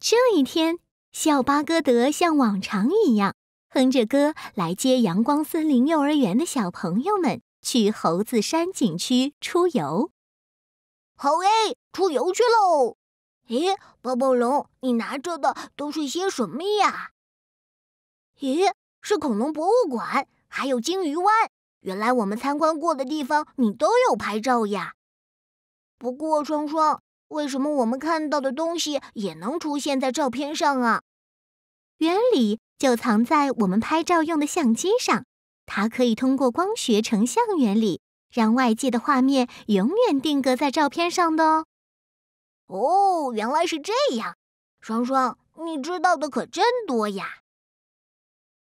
这一天，小巴歌德像往常一样，哼着歌来接阳光森林幼儿园的小朋友们去猴子山景区出游。好诶，出游去喽！咦，暴暴龙，你拿着的都是些什么呀？咦，是恐龙博物馆，还有鲸鱼湾。原来我们参观过的地方，你都有拍照呀。不过，双双。为什么我们看到的东西也能出现在照片上啊？原理就藏在我们拍照用的相机上，它可以通过光学成像原理，让外界的画面永远定格在照片上的哦。哦，原来是这样。双双，你知道的可真多呀！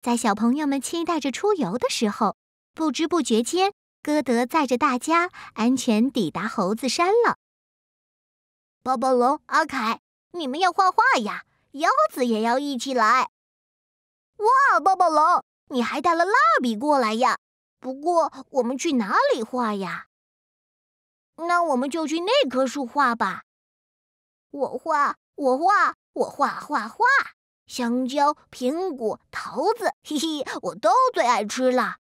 在小朋友们期待着出游的时候，不知不觉间，歌德载着大家安全抵达猴子山了。暴暴龙，阿凯，你们要画画呀？腰子也要一起来。哇，暴暴龙，你还带了蜡笔过来呀？不过我们去哪里画呀？那我们就去那棵树画吧。我画，我画，我画，画画。香蕉、苹果、桃子，嘿嘿，我都最爱吃了。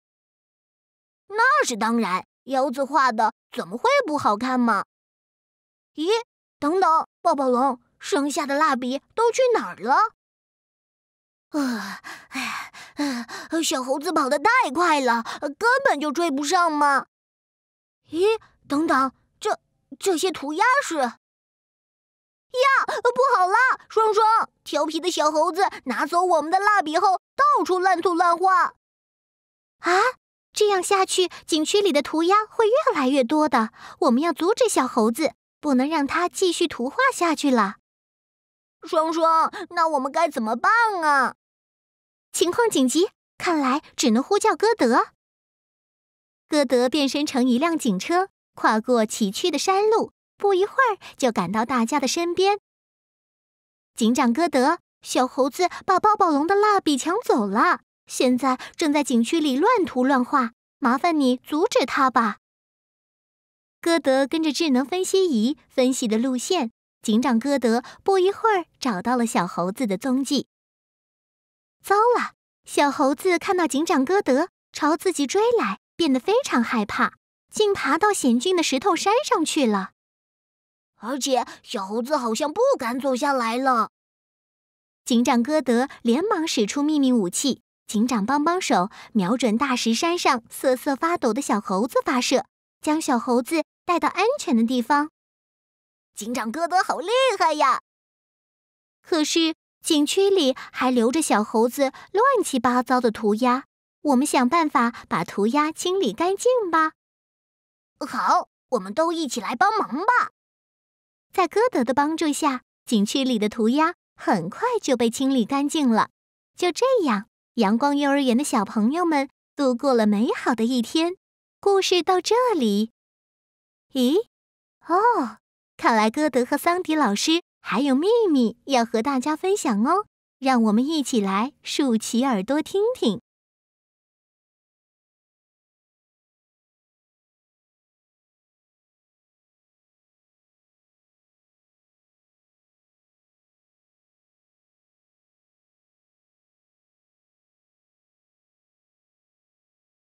那是当然，腰子画的怎么会不好看嘛？咦？等等，抱抱龙，剩下的蜡笔都去哪儿了？呃，小猴子跑得太快了，根本就追不上嘛。咦，等等，这这些涂鸦是？呀，不好了！双双，调皮的小猴子拿走我们的蜡笔后，到处乱涂乱画。啊，这样下去，景区里的涂鸦会越来越多的。我们要阻止小猴子。不能让他继续图画下去了。双双，那我们该怎么办啊？情况紧急，看来只能呼叫歌德。歌德变身成一辆警车，跨过崎岖的山路，不一会儿就赶到大家的身边。警长歌德，小猴子把抱抱龙的蜡笔抢走了，现在正在景区里乱涂乱画，麻烦你阻止他吧。歌德跟着智能分析仪分析的路线，警长歌德不一会儿找到了小猴子的踪迹。糟了！小猴子看到警长歌德朝自己追来，变得非常害怕，竟爬到险峻的石头山上去了。而且，小猴子好像不敢走下来了。警长歌德连忙使出秘密武器——警长帮帮手，瞄准大石山上瑟瑟发抖的小猴子发射，将小猴子。带到安全的地方。警长哥德好厉害呀！可是景区里还留着小猴子乱七八糟的涂鸦，我们想办法把涂鸦清理干净吧。好，我们都一起来帮忙吧。在歌德的帮助下，景区里的涂鸦很快就被清理干净了。就这样，阳光幼儿园的小朋友们度过了美好的一天。故事到这里。咦，哦，看来歌德和桑迪老师还有秘密要和大家分享哦，让我们一起来竖起耳朵听听。